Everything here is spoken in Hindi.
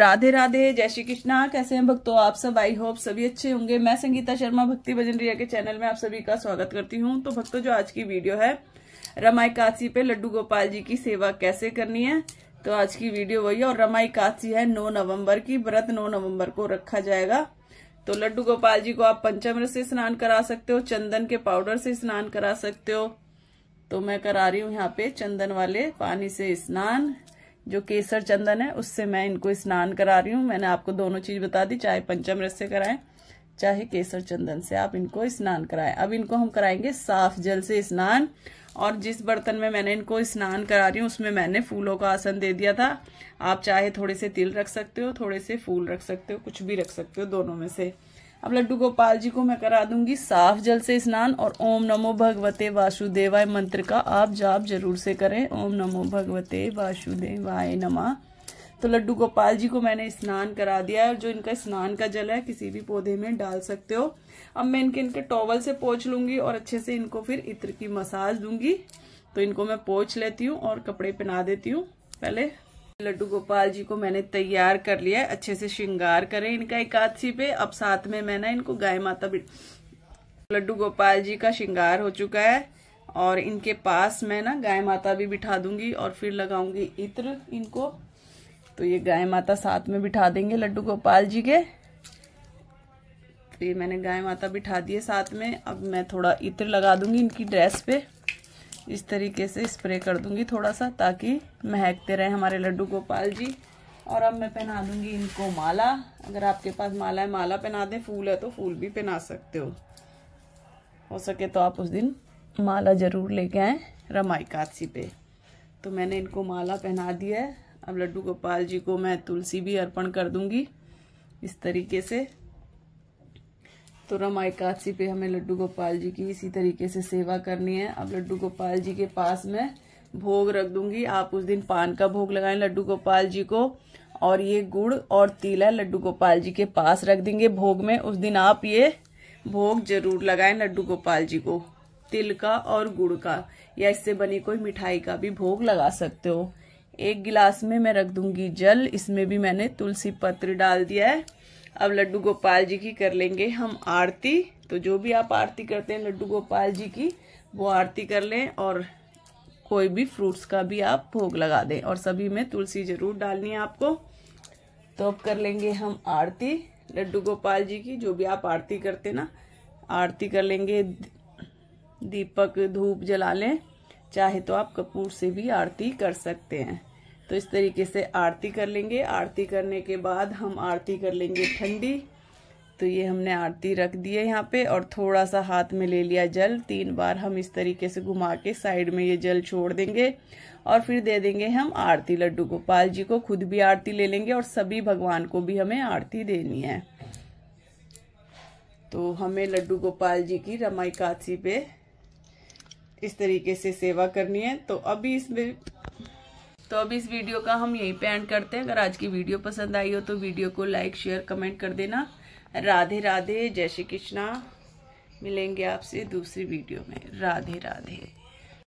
राधे राधे जय श्री कृष्णा कैसे हैं भक्तों आप सब आई होप सभी अच्छे होंगे मैं संगीता शर्मा भक्ति भजन रिया के चैनल में आप सभी का स्वागत करती हूँ तो भक्तों जो आज की वीडियो है रमाई काशी पे लड्डू गोपाल जी की सेवा कैसे करनी है तो आज की वीडियो वही है और रमाई काशी है नौ नवम्बर की व्रत नौ नवम्बर को रखा जाएगा तो लड्डू गोपाल जी को आप पंचमृत से स्नान करा सकते हो चंदन के पाउडर से स्नान करा सकते हो तो मैं करा रही हूँ यहाँ पे चंदन वाले पानी से स्नान जो केसर चंदन है उससे मैं इनको स्नान करा रही हूँ मैंने आपको दोनों चीज़ बता दी चाहे पंचम रस से कराएं चाहे केसर चंदन से आप इनको स्नान कराएं अब इनको हम कराएंगे साफ जल से स्नान और जिस बर्तन में मैंने इनको स्नान करा रही हूँ उसमें मैंने फूलों का आसन दे दिया था आप चाहे थोड़े से तिल रख सकते हो थोड़े से फूल रख सकते हो कुछ भी रख सकते हो दोनों में से अब लड्डू गोपाल जी को मैं करा दूंगी साफ जल से स्नान और ओम नमो भगवते वासुदेवाय मंत्र का आप जाप जरूर से करें ओम नमो भगवते वासुदेवाय नमा तो लड्डू गोपाल जी को मैंने स्नान करा दिया है और जो इनका स्नान का जल है किसी भी पौधे में डाल सकते हो अब मैं इनके इनके टॉवल से पोछ लूंगी और अच्छे से इनको फिर इत्र की मसाज दूंगी तो इनको मैं पोछ लेती हूँ और कपड़े पहना देती हूँ पहले लड्डू गोपाल जी को मैंने तैयार कर लिया है अच्छे से श्रृंगार करें इनका एकादशी पे अब साथ में मैं ना इनको गाय माता लड्डू गोपाल जी का श्रृंगार हो चुका है और इनके पास मैं ना गाय माता भी बिठा दूंगी और फिर लगाऊंगी इत्र इनको तो ये गाय माता साथ में बिठा देंगे लड्डू गोपाल जी के तो ये मैंने गाय माता बिठा दिए साथ में अब मैं थोड़ा इत्र लगा दूंगी इनकी ड्रेस पे इस तरीके से स्प्रे कर दूंगी थोड़ा सा ताकि महकते रहे हमारे लड्डू गोपाल जी और अब मैं पहना दूंगी इनको माला अगर आपके पास माला है माला पहना दें फूल है तो फूल भी पहना सकते हो हो सके तो आप उस दिन माला ज़रूर लेके आएँ रमाई एकादशी पे तो मैंने इनको माला पहना दिया है अब लड्डू गोपाल जी को मैं तुलसी भी अर्पण कर दूंगी इस तरीके से तो रमाई एकादशी पे हमें लड्डू गोपाल जी की इसी तरीके से सेवा करनी है अब लड्डू गोपाल जी के पास में भोग रख दूंगी आप उस दिन पान का भोग लगाएं लड्डू गोपाल जी को और ये गुड़ और तिल है लड्डू गोपाल जी के पास रख देंगे भोग में उस दिन आप ये भोग जरूर लगाएं लड्डू गोपाल जी को तिल का और गुड़ का या इससे बनी कोई मिठाई का भी भोग लगा सकते हो एक गिलास में मैं रख दूंगी जल इसमें भी मैंने तुलसी पत्र डाल दिया है अब लड्डू गोपाल जी की कर लेंगे हम आरती तो जो भी आप आरती करते हैं लड्डू गोपाल जी की वो आरती कर लें और कोई भी फ्रूट्स का भी आप भोग लगा दें और सभी में तुलसी जरूर डालनी है आपको तो अब कर लेंगे हम आरती लड्डू गोपाल जी की जो भी आप आरती करते ना आरती कर लेंगे दीपक धूप जला लें चाहे तो आप कपूर से भी आरती कर सकते हैं तो इस तरीके से आरती कर लेंगे आरती करने के बाद हम आरती कर लेंगे ठंडी तो ये हमने आरती रख दी है यहाँ पे और थोड़ा सा हाथ में ले लिया जल तीन बार हम इस तरीके से घुमा के साइड में ये जल छोड़ देंगे और फिर दे देंगे हम आरती लड्डू गोपाल जी को खुद भी आरती ले लेंगे और सभी भगवान को भी हमें आरती देनी है तो हमें लड्डू गोपाल जी की रमाई काशी पे इस तरीके से सेवा करनी है तो अभी इसमें तो अब इस वीडियो का हम यहीं पे एंड करते हैं अगर आज की वीडियो पसंद आई हो तो वीडियो को लाइक शेयर कमेंट कर देना राधे राधे जय श्री कृष्णा मिलेंगे आपसे दूसरी वीडियो में राधे राधे